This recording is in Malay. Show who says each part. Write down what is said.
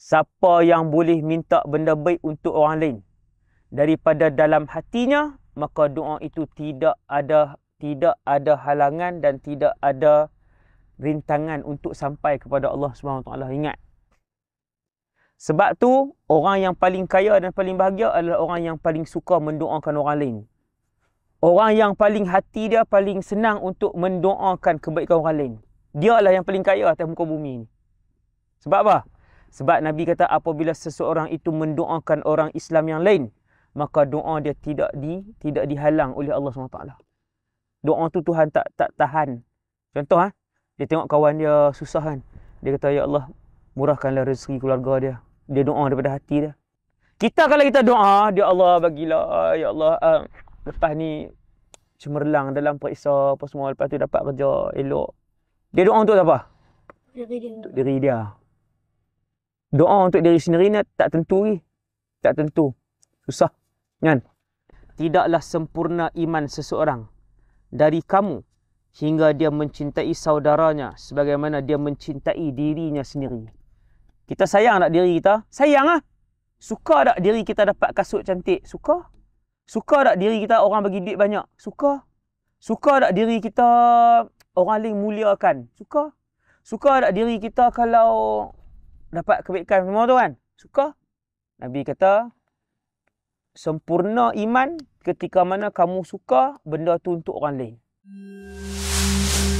Speaker 1: Siapa yang boleh minta benda baik untuk orang lain daripada dalam hatinya maka doa itu tidak ada tidak ada halangan dan tidak ada rintangan untuk sampai kepada Allah Subhanahu taala ingat sebab tu orang yang paling kaya dan paling bahagia adalah orang yang paling suka mendoakan orang lain orang yang paling hati dia paling senang untuk mendoakan kebaikan orang lain dialah yang paling kaya atas muka bumi ini sebab apa sebab Nabi kata apabila seseorang itu mendoakan orang Islam yang lain, maka doa dia tidak di tidak dihalang oleh Allah SWT. Doa tu Tuhan tak tak tahan. Contoh ha? dia tengok kawan dia susah kan. Dia kata ya Allah murahkanlah rezeki keluarga dia. Dia doa daripada hati dia. Kita kalau kita doa, dia ya Allah bagilah ya Allah uh, lepas ni cemerlang dalam periksa apa semua lepas tu dapat kerja elok. Dia doa untuk apa? Diri dia. Untuk diri dia doa untuk diri sendiri ni tak tentu ni. Tak tentu. Susah. Kan? Tidaklah sempurna iman seseorang dari kamu hingga dia mencintai saudaranya sebagaimana dia mencintai dirinya sendiri. Kita sayang tak diri kita? Sayang lah. Suka tak diri kita dapat kasut cantik? Suka. Suka tak diri kita orang bagi duit banyak? Suka. Suka tak diri kita orang lain muliakan? Suka. Suka tak diri kita kalau dapat kebaikan semua tu kan? Suka? Nabi kata, sempurna iman ketika mana kamu suka benda tu untuk orang lain.